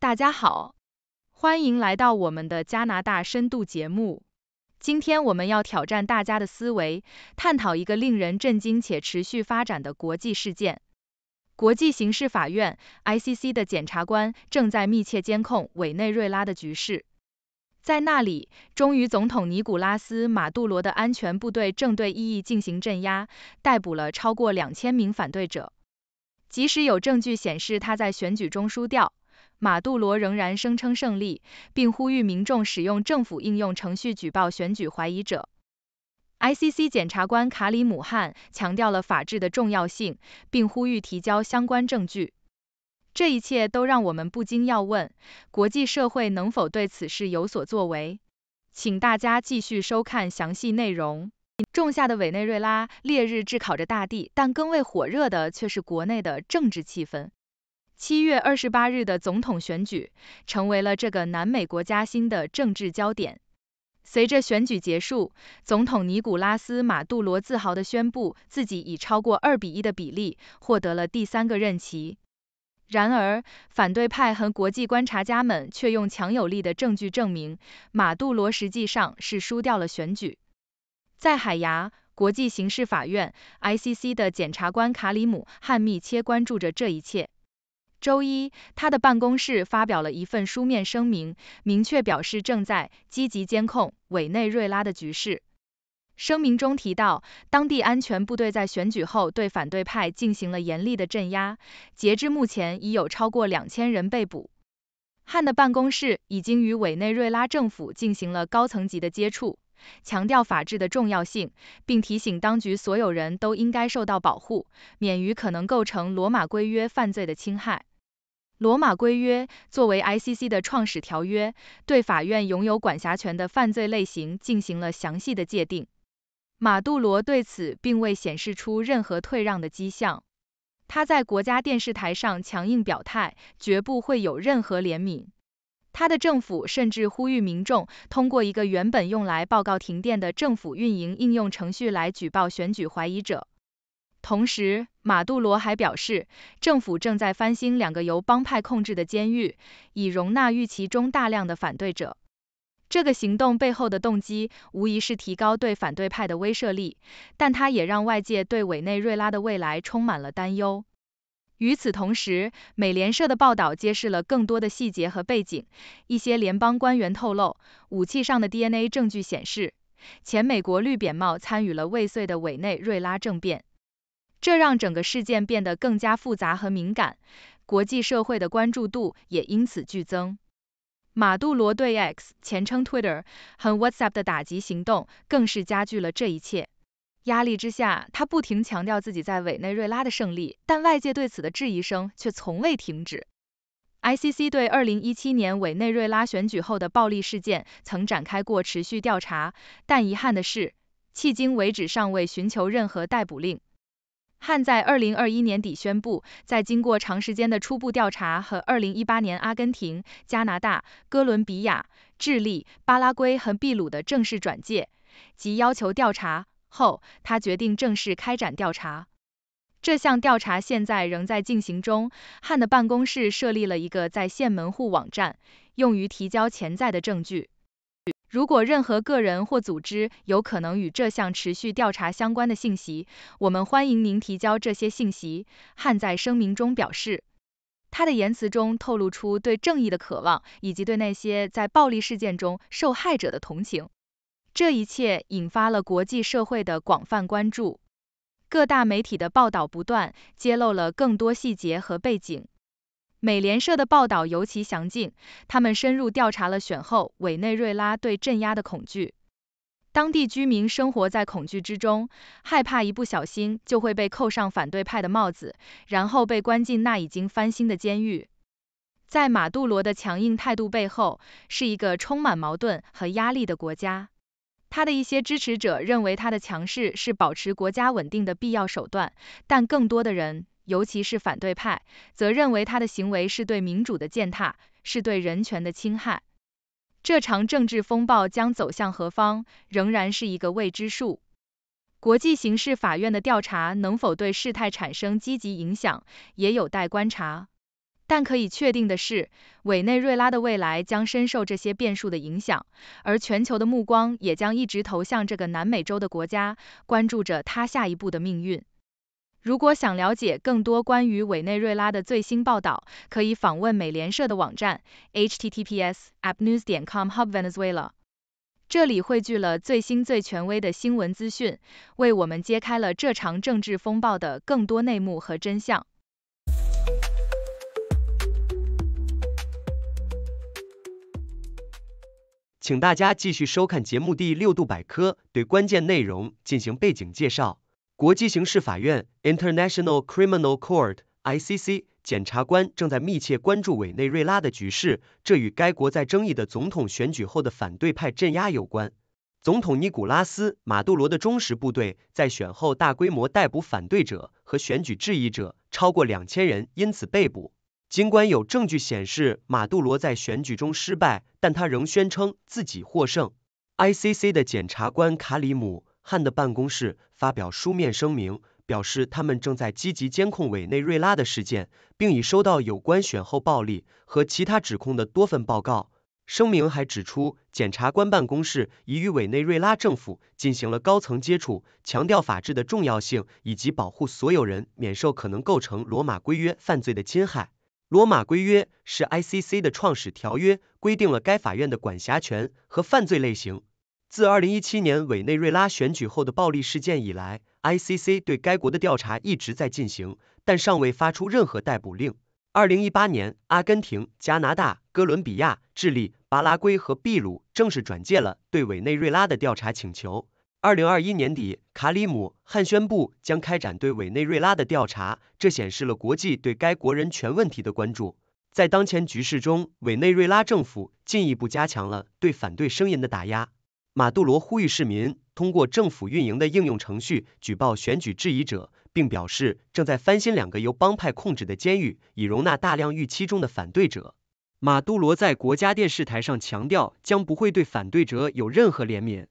大家好，欢迎来到我们的加拿大深度节目。今天我们要挑战大家的思维，探讨一个令人震惊且持续发展的国际事件。国际刑事法院 （ICC） 的检察官正在密切监控委内瑞拉的局势，在那里，忠于总统尼古拉斯·马杜罗的安全部队正对异议进行镇压，逮捕了超过两千名反对者。即使有证据显示他在选举中输掉。马杜罗仍然声称胜利，并呼吁民众使用政府应用程序举报选举怀疑者。ICC 检察官卡里姆·汉强调了法治的重要性，并呼吁提交相关证据。这一切都让我们不禁要问，国际社会能否对此事有所作为？请大家继续收看详细内容。仲夏的委内瑞拉，烈日炙烤着大地，但更为火热的却是国内的政治气氛。七月二十八日的总统选举成为了这个南美国家新的政治焦点。随着选举结束，总统尼古拉斯·马杜罗自豪地宣布自己已超过二比一的比例获得了第三个任期。然而，反对派和国际观察家们却用强有力的证据证明，马杜罗实际上是输掉了选举。在海牙，国际刑事法院 （ICC） 的检察官卡里姆·汉密切关注着这一切。周一，他的办公室发表了一份书面声明，明确表示正在积极监控委内瑞拉的局势。声明中提到，当地安全部队在选举后对反对派进行了严厉的镇压，截至目前已有超过两千人被捕。汉的办公室已经与委内瑞拉政府进行了高层级的接触，强调法治的重要性，并提醒当局所有人都应该受到保护，免于可能构成罗马规约犯罪的侵害。罗马规约作为 ICC 的创始条约，对法院拥有管辖权的犯罪类型进行了详细的界定。马杜罗对此并未显示出任何退让的迹象，他在国家电视台上强硬表态，绝不会有任何怜悯。他的政府甚至呼吁民众通过一个原本用来报告停电的政府运营应用程序来举报选举怀疑者。同时，马杜罗还表示，政府正在翻新两个由帮派控制的监狱，以容纳狱其中大量的反对者。这个行动背后的动机，无疑是提高对反对派的威慑力，但它也让外界对委内瑞拉的未来充满了担忧。与此同时，美联社的报道揭示了更多的细节和背景。一些联邦官员透露，武器上的 DNA 证据显示，前美国绿扁帽参与了未遂的委内瑞拉政变。这让整个事件变得更加复杂和敏感，国际社会的关注度也因此剧增。马杜罗对 X（ 前称 Twitter） 和 WhatsApp 的打击行动，更是加剧了这一切。压力之下，他不停强调自己在委内瑞拉的胜利，但外界对此的质疑声却从未停止。ICC 对2017年委内瑞拉选举后的暴力事件曾展开过持续调查，但遗憾的是，迄今为止尚未寻求任何逮捕令。汉在2021年底宣布，在经过长时间的初步调查和2018年阿根廷、加拿大、哥伦比亚、智利、巴拉圭和秘鲁的正式转介及要求调查后，他决定正式开展调查。这项调查现在仍在进行中。汉的办公室设立了一个在线门户网站，用于提交潜在的证据。如果任何个人或组织有可能与这项持续调查相关的信息，我们欢迎您提交这些信息。汉在声明中表示，他的言辞中透露出对正义的渴望，以及对那些在暴力事件中受害者的同情。这一切引发了国际社会的广泛关注，各大媒体的报道不断，揭露了更多细节和背景。美联社的报道尤其详尽，他们深入调查了选后委内瑞拉对镇压的恐惧。当地居民生活在恐惧之中，害怕一不小心就会被扣上反对派的帽子，然后被关进那已经翻新的监狱。在马杜罗的强硬态度背后，是一个充满矛盾和压力的国家。他的一些支持者认为他的强势是保持国家稳定的必要手段，但更多的人。尤其是反对派，则认为他的行为是对民主的践踏，是对人权的侵害。这场政治风暴将走向何方，仍然是一个未知数。国际刑事法院的调查能否对事态产生积极影响，也有待观察。但可以确定的是，委内瑞拉的未来将深受这些变数的影响，而全球的目光也将一直投向这个南美洲的国家，关注着他下一步的命运。如果想了解更多关于委内瑞拉的最新报道，可以访问美联社的网站 https://apnews.com/hub Venezuela。这里汇聚了最新最权威的新闻资讯，为我们揭开了这场政治风暴的更多内幕和真相。请大家继续收看节目第六度百科，对关键内容进行背景介绍。国际刑事法院 （International Criminal Court, ICC） 检察官正在密切关注委内瑞拉的局势，这与该国在争议的总统选举后的反对派镇压有关。总统尼古拉斯·马杜罗的忠实部队在选后大规模逮捕反对者和选举质疑者，超过两千人因此被捕。尽管有证据显示马杜罗在选举中失败，但他仍宣称自己获胜。ICC 的检察官卡里姆。汉的办公室发表书面声明，表示他们正在积极监控委内瑞拉的事件，并已收到有关选后暴力和其他指控的多份报告。声明还指出，检察官办公室已与委内瑞拉政府进行了高层接触，强调法治的重要性以及保护所有人免受可能构成罗马规约犯罪的侵害。罗马规约是 ICC 的创始条约，规定了该法院的管辖权和犯罪类型。自2017年委内瑞拉选举后的暴力事件以来，ICC 对该国的调查一直在进行，但尚未发出任何逮捕令。2018年，阿根廷、加拿大、哥伦比亚、智利、巴拉圭和秘鲁正式转介了对委内瑞拉的调查请求。2021年底，卡里姆·汉宣布将开展对委内瑞拉的调查，这显示了国际对该国人权问题的关注。在当前局势中，委内瑞拉政府进一步加强了对反对声音的打压。马杜罗呼吁市民通过政府运营的应用程序举报选举质疑者，并表示正在翻新两个由帮派控制的监狱，以容纳大量预期中的反对者。马杜罗在国家电视台上强调，将不会对反对者有任何怜悯。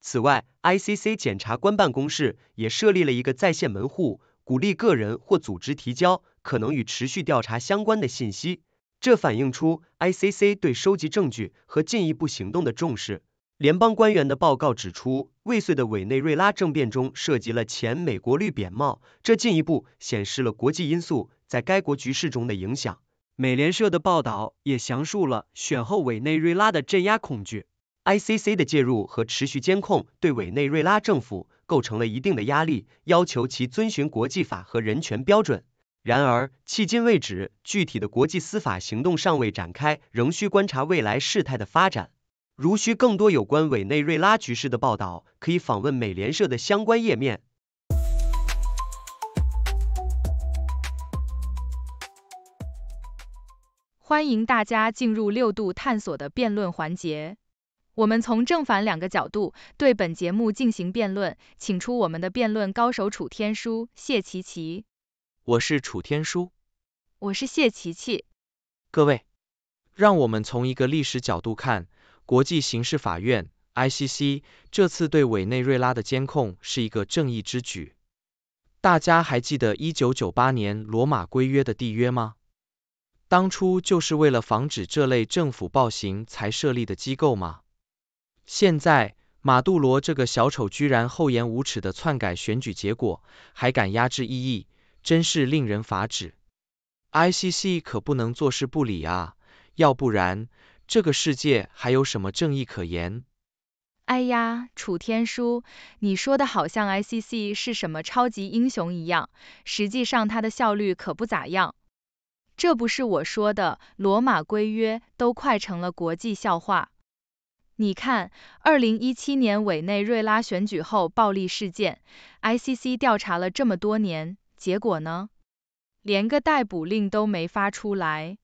此外，ICC 检察官办公室也设立了一个在线门户，鼓励个人或组织提交可能与持续调查相关的信息。这反映出 ICC 对收集证据和进一步行动的重视。联邦官员的报告指出，未遂的委内瑞拉政变中涉及了前美国绿扁帽，这进一步显示了国际因素在该国局势中的影响。美联社的报道也详述了选后委内瑞拉的镇压恐惧、ICC 的介入和持续监控对委内瑞拉政府构成了一定的压力，要求其遵循国际法和人权标准。然而，迄今为止，具体的国际司法行动尚未展开，仍需观察未来事态的发展。如需更多有关委内瑞拉局势的报道，可以访问美联社的相关页面。欢迎大家进入六度探索的辩论环节，我们从正反两个角度对本节目进行辩论，请出我们的辩论高手楚天舒、谢琪琪。我是楚天舒，我是谢琪琪。各位，让我们从一个历史角度看。国际刑事法院 （ICC） 这次对委内瑞拉的监控是一个正义之举。大家还记得一九九八年《罗马规约》的缔约吗？当初就是为了防止这类政府暴行才设立的机构吗？现在马杜罗这个小丑居然厚颜无耻的篡改选举结果，还敢压制异议，真是令人发指！ICC 可不能坐视不理啊，要不然……这个世界还有什么正义可言？哎呀，楚天舒，你说的好像 ICC 是什么超级英雄一样，实际上它的效率可不咋样。这不是我说的，罗马规约都快成了国际笑话。你看，二零一七年委内瑞拉选举后暴力事件，ICC 调查了这么多年，结果呢？连个逮捕令都没发出来。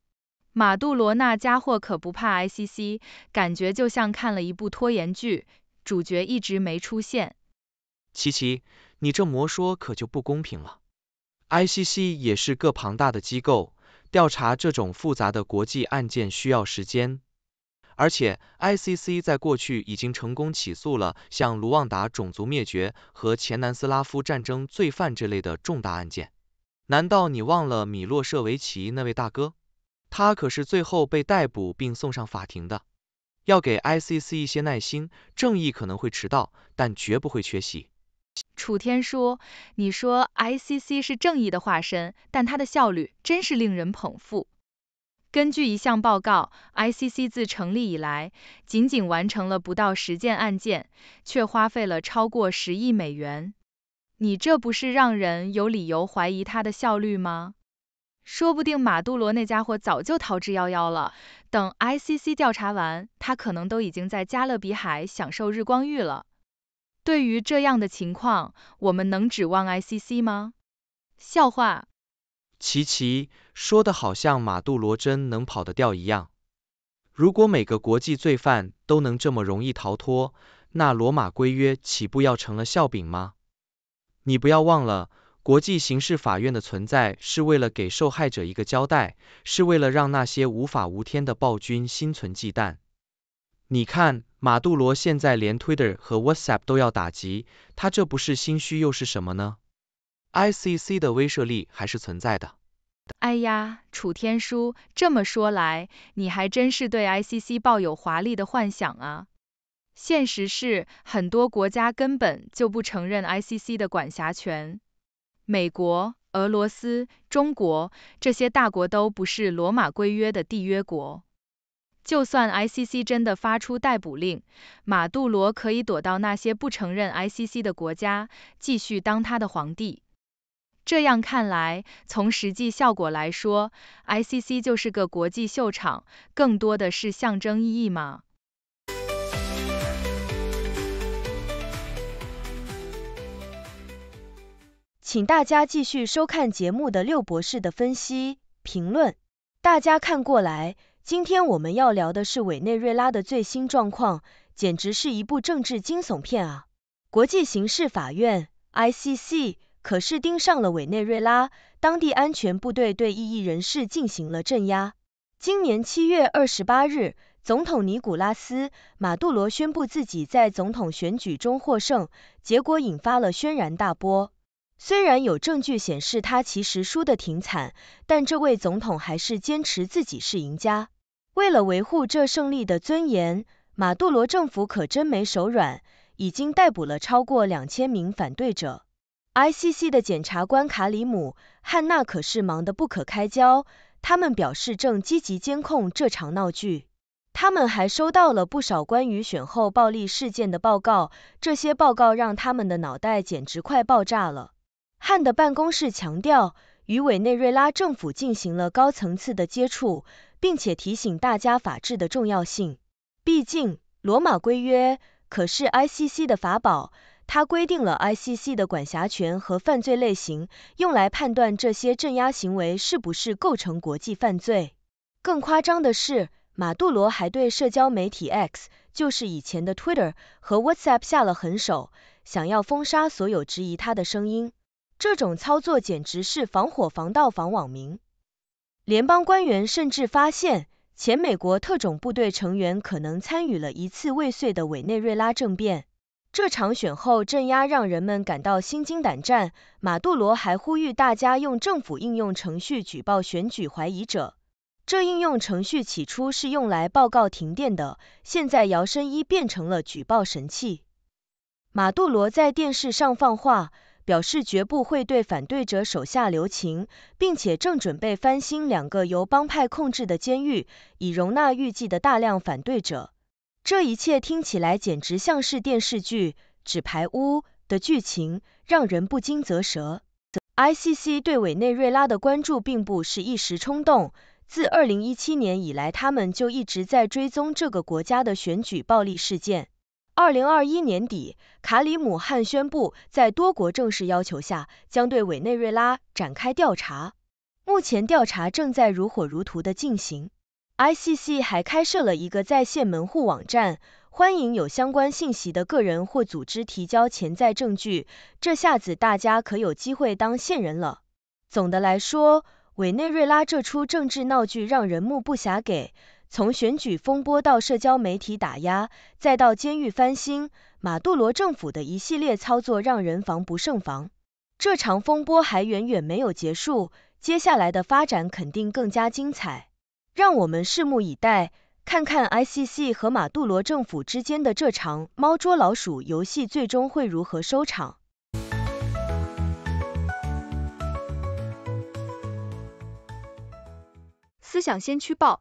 马杜罗那家伙可不怕 ICC，感觉就像看了一部拖延剧，主角一直没出现。琪琪，你这魔说可就不公平了。ICC 也是个庞大的机构，调查这种复杂的国际案件需要时间。而且 ICC 在过去已经成功起诉了像卢旺达种族灭绝和前南斯拉夫战争罪犯这类的重大案件。难道你忘了米洛舍维奇那位大哥？他可是最后被逮捕并送上法庭的。要给 ICC 一些耐心，正义可能会迟到，但绝不会缺席。楚天说：“你说 ICC 是正义的化身，但它的效率真是令人捧腹。根据一项报告，ICC 自成立以来，仅仅完成了不到十件案件，却花费了超过十亿美元。你这不是让人有理由怀疑它的效率吗？”说不定马杜罗那家伙早就逃之夭夭了，等 ICC 调查完，他可能都已经在加勒比海享受日光浴了。对于这样的情况，我们能指望 ICC 吗？笑话。琪琪说的好像马杜罗真能跑得掉一样。如果每个国际罪犯都能这么容易逃脱，那罗马规约岂不要成了笑柄吗？你不要忘了。国际刑事法院的存在是为了给受害者一个交代，是为了让那些无法无天的暴君心存忌惮。你看，马杜罗现在连 Twitter 和 WhatsApp 都要打击，他这不是心虚又是什么呢？ICC 的威慑力还是存在的。哎呀，楚天舒，这么说来，你还真是对 ICC 抱有华丽的幻想啊！现实是，很多国家根本就不承认 ICC 的管辖权。美国、俄罗斯、中国这些大国都不是罗马规约的缔约国。就算 ICC 真的发出逮捕令，马杜罗可以躲到那些不承认 ICC 的国家，继续当他的皇帝。这样看来，从实际效果来说，ICC 就是个国际秀场，更多的是象征意义吗？请大家继续收看节目的六博士的分析评论。大家看过来，今天我们要聊的是委内瑞拉的最新状况，简直是一部政治惊悚片啊！国际刑事法院 （ICC） 可是盯上了委内瑞拉，当地安全部队对异议人士进行了镇压。今年七月二十八日，总统尼古拉斯·马杜罗宣布自己在总统选举中获胜，结果引发了轩然大波。虽然有证据显示他其实输得挺惨，但这位总统还是坚持自己是赢家。为了维护这胜利的尊严，马杜罗政府可真没手软，已经逮捕了超过两千名反对者。ICC 的检察官卡里姆·汉纳可是忙得不可开交，他们表示正积极监控这场闹剧。他们还收到了不少关于选后暴力事件的报告，这些报告让他们的脑袋简直快爆炸了。汉的办公室强调，与委内瑞拉政府进行了高层次的接触，并且提醒大家法治的重要性。毕竟，罗马规约可是 ICC 的法宝，它规定了 ICC 的管辖权和犯罪类型，用来判断这些镇压行为是不是构成国际犯罪。更夸张的是，马杜罗还对社交媒体 X（ 就是以前的 Twitter） 和 WhatsApp 下了狠手，想要封杀所有质疑他的声音。这种操作简直是防火防盗防网民。联邦官员甚至发现，前美国特种部队成员可能参与了一次未遂的委内瑞拉政变。这场选后镇压让人们感到心惊胆战。马杜罗还呼吁大家用政府应用程序举报选举怀疑者。这应用程序起初是用来报告停电的，现在摇身一变成了举报神器。马杜罗在电视上放话。表示绝不会对反对者手下留情，并且正准备翻新两个由帮派控制的监狱，以容纳预计的大量反对者。这一切听起来简直像是电视剧《纸牌屋》的剧情，让人不禁咋舌。ICC 对委内瑞拉的关注并不是一时冲动，自2017年以来，他们就一直在追踪这个国家的选举暴力事件。二零二一年底，卡里姆汉宣布在多国正式要求下，将对委内瑞拉展开调查。目前调查正在如火如荼的进行。ICC 还开设了一个在线门户网站，欢迎有相关信息的个人或组织提交潜在证据。这下子大家可有机会当线人了。总的来说，委内瑞拉这出政治闹剧让人目不暇给。从选举风波到社交媒体打压，再到监狱翻新，马杜罗政府的一系列操作让人防不胜防。这场风波还远远没有结束，接下来的发展肯定更加精彩。让我们拭目以待，看看 ICC 和马杜罗政府之间的这场猫捉老鼠游戏最终会如何收场。思想先驱报。